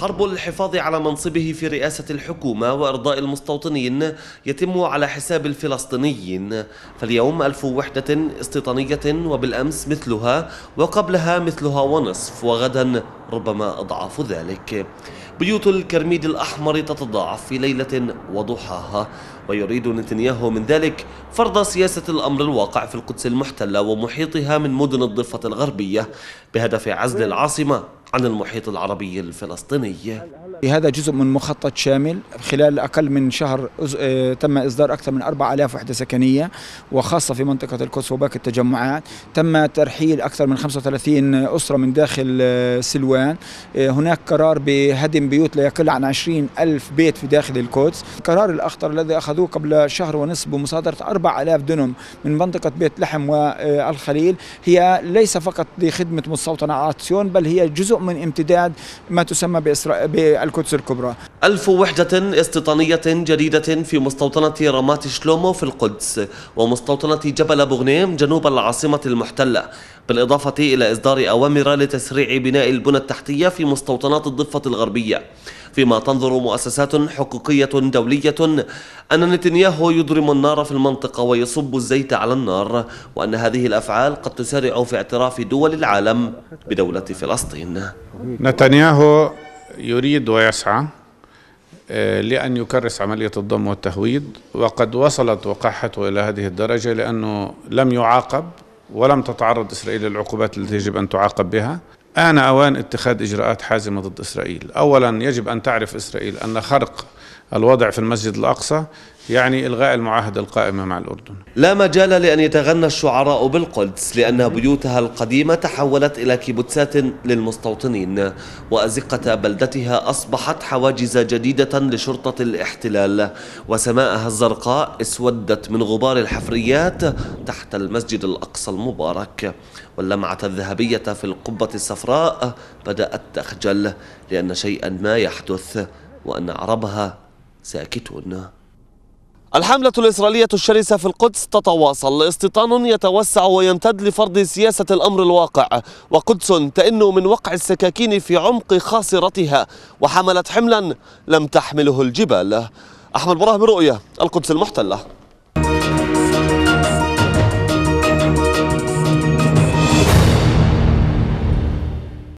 حرب الحفاظ على منصبه في رئاسة الحكومة وإرضاء المستوطنين يتم على حساب الفلسطينيين فاليوم ألف وحدة استيطانية وبالأمس مثلها وقبلها مثلها ونصف وغدا ربما أضعاف ذلك بيوت الكرميد الأحمر تتضاعف في ليلة وضحاها ويريد نتنياهو من ذلك فرض سياسة الأمر الواقع في القدس المحتلة ومحيطها من مدن الضفة الغربية بهدف عزل العاصمة عن المحيط العربي الفلسطيني هذا جزء من مخطط شامل خلال أقل من شهر آه، تم إصدار أكثر من 4000 وحدة سكنية وخاصة في منطقة القدس وباقي التجمعات تم ترحيل أكثر من 35 أسرة من داخل آه، سلوان آه، هناك قرار بهدم بيوت لا يقل عن 20 ألف بيت في داخل القدس القرار الأخطر الذي أخذوه قبل شهر ونصف بمصادرة 4000 دنم من منطقة بيت لحم والخليل هي ليس فقط لخدمة مستوطنة عاصيون بل هي جزء من امتداد ما تسمى بالقدس الكبرى ألف وحدة استيطانية جديدة في مستوطنة رامات شلومو في القدس ومستوطنة جبل بغنيم جنوب العاصمة المحتلة بالإضافة إلى إصدار أوامر لتسريع بناء البنى التحتية في مستوطنات الضفة الغربية فيما تنظر مؤسسات حقوقية دولية أن نتنياهو يضرم النار في المنطقة ويصب الزيت على النار وأن هذه الأفعال قد تسارع في اعتراف دول العالم بدولة فلسطين نتنياهو يريد ويسعى آه، لأن يكرس عملية الضم والتهويد وقد وصلت وقاحته إلى هذه الدرجة لأنه لم يعاقب ولم تتعرض إسرائيل للعقوبات التي يجب أن تعاقب بها آن أوان اتخاذ إجراءات حازمة ضد إسرائيل أولا يجب أن تعرف إسرائيل أن خرق الوضع في المسجد الأقصى يعني إلغاء المعاهدة القائمة مع الأردن لا مجال لأن يتغنى الشعراء بالقدس لأن بيوتها القديمة تحولت إلى كيبوتسات للمستوطنين وأزقة بلدتها أصبحت حواجز جديدة لشرطة الاحتلال وسماءها الزرقاء اسودت من غبار الحفريات تحت المسجد الأقصى المبارك واللمعة الذهبية في القبة الصفراء بدأت تخجل لأن شيئا ما يحدث وأن عربها سأكته الحملة الإسرائيلية الشرسة في القدس تتواصل استيطان يتوسع ويمتد لفرض سياسة الأمر الواقع وقدس تئن من وقع السكاكين في عمق خاصرتها وحملت حملا لم تحمله الجبال أحمد براه برؤية القدس المحتلة